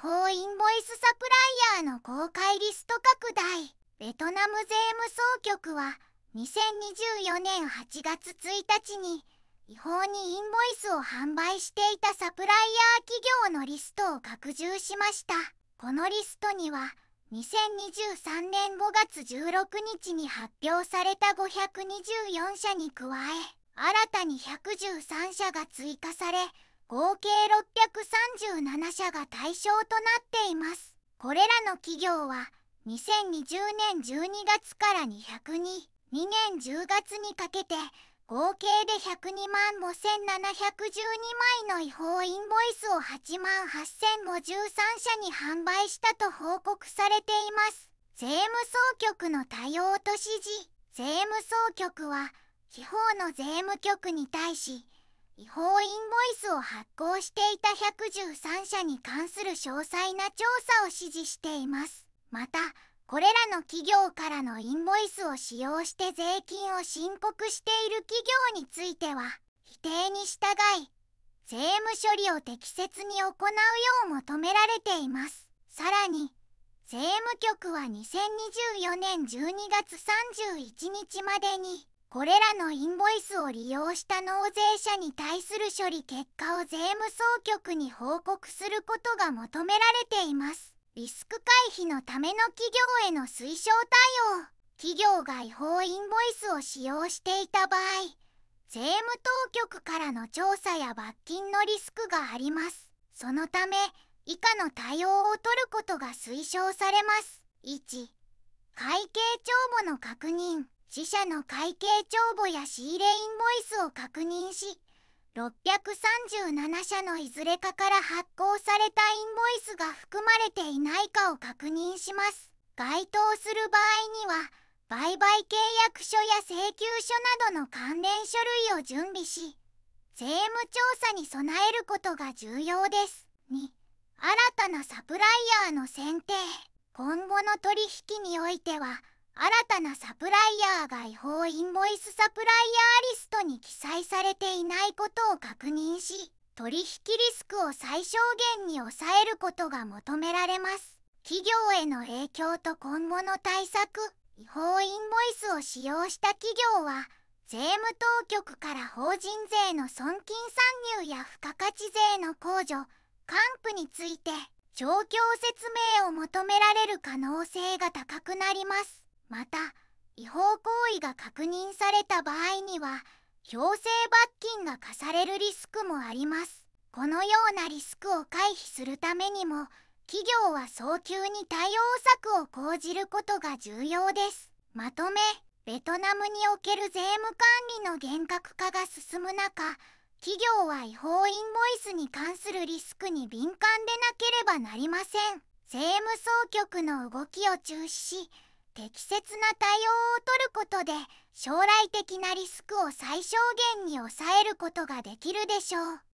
方インボイスサプライヤーの公開リスト拡大ベトナム税務総局は2024年8月1日に違法にインボイスを販売していたサプライヤー企業のリストを拡充しましたこのリストには2023年5月16日に発表された524社に加え新たに113社が追加され合計637社が対象となっています。これらの企業は2020年12月から202、年10月にかけて合計で102万5712枚の違法インボイスを8万8053社に販売したと報告されています。税務総局の対応と指示。税務総局は地方の税務局に対し、違法インボイスを発行していた113社に関する詳細な調査を指示しています。また、これらの企業からのインボイスを使用して税金を申告している企業については、否定に従い、税務処理を適切に行うよう求められています。さらに、税務局は2024年12月31日までに、これらのインボイスを利用した納税者に対する処理結果を税務総局に報告することが求められています。リスク回避のための企業への推奨対応。企業が違法インボイスを使用していた場合、税務当局からの調査や罰金のリスクがあります。そのため、以下の対応を取ることが推奨されます。1、会計帳簿の確認。自社の会計帳簿や仕入れインボイスを確認し637社のいずれかから発行されたインボイスが含まれていないかを確認します該当する場合には売買契約書や請求書などの関連書類を準備し税務調査に備えることが重要です2新たなサプライヤーの選定今後の取引においては新たなサプライヤーが違法インボイスサプライヤーリストに記載されていないことを確認し取引リスクを最小限に抑えることが求められます企業への影響と今後の対策違法インボイスを使用した企業は税務当局から法人税の損金参入や付加価値税の控除還付について状況説明を求められる可能性が高くなりますまた違法行為が確認された場合には強制罰金が課されるリスクもありますこのようなリスクを回避するためにも企業は早急に対応策を講じることが重要ですまとめベトナムにおける税務管理の厳格化が進む中企業は違法インボイスに関するリスクに敏感でなければなりません税務総局の動きを中止し適切な対応をとることで将来的なリスクを最小限に抑えることができるでしょう。